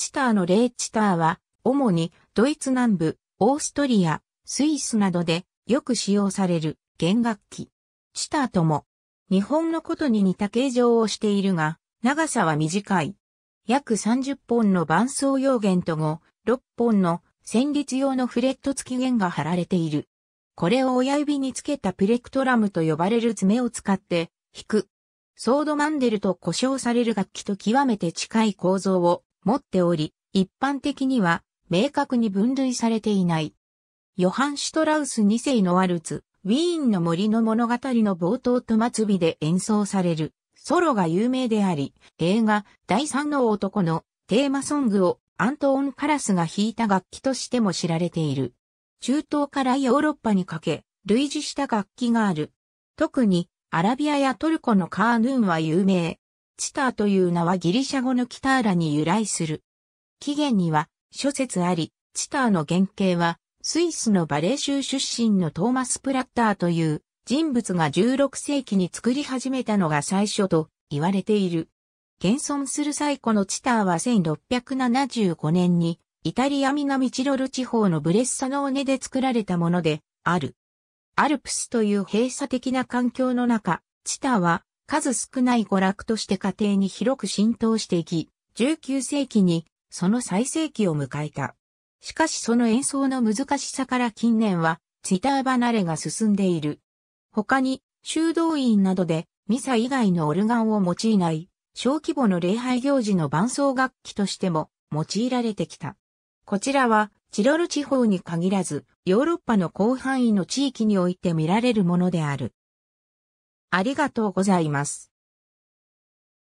チターのレーチターは、主にドイツ南部、オーストリア、スイスなどでよく使用される弦楽器。チターとも、日本のことに似た形状をしているが、長さは短い。約30本の伴奏用弦と5、6本の旋律用のフレット付き弦が貼られている。これを親指につけたプレクトラムと呼ばれる爪を使って弾く。ソードマンデルと呼称される楽器と極めて近い構造を持っており、一般的には明確に分類されていない。ヨハン・シュトラウス2世のワルツ、ウィーンの森の物語の冒頭と末尾で演奏される、ソロが有名であり、映画、第三の男のテーマソングをアントーン・カラスが弾いた楽器としても知られている。中東からヨーロッパにかけ、類似した楽器がある。特に、アラビアやトルコのカーヌーンは有名。チターという名はギリシャ語のキターラに由来する。起源には諸説あり、チターの原型はスイスのバレー州出身のトーマス・プラッターという人物が16世紀に作り始めたのが最初と言われている。現存する最古のチターは1675年にイタリア南チロル地方のブレッサノーネで作られたものである。アルプスという閉鎖的な環境の中、チターは数少ない娯楽として家庭に広く浸透していき、19世紀にその最盛期を迎えた。しかしその演奏の難しさから近年は、ツター離れが進んでいる。他に、修道院などで、ミサ以外のオルガンを用いない、小規模の礼拝行事の伴奏楽器としても用いられてきた。こちらは、チロル地方に限らず、ヨーロッパの広範囲の地域において見られるものである。ありがとうございます。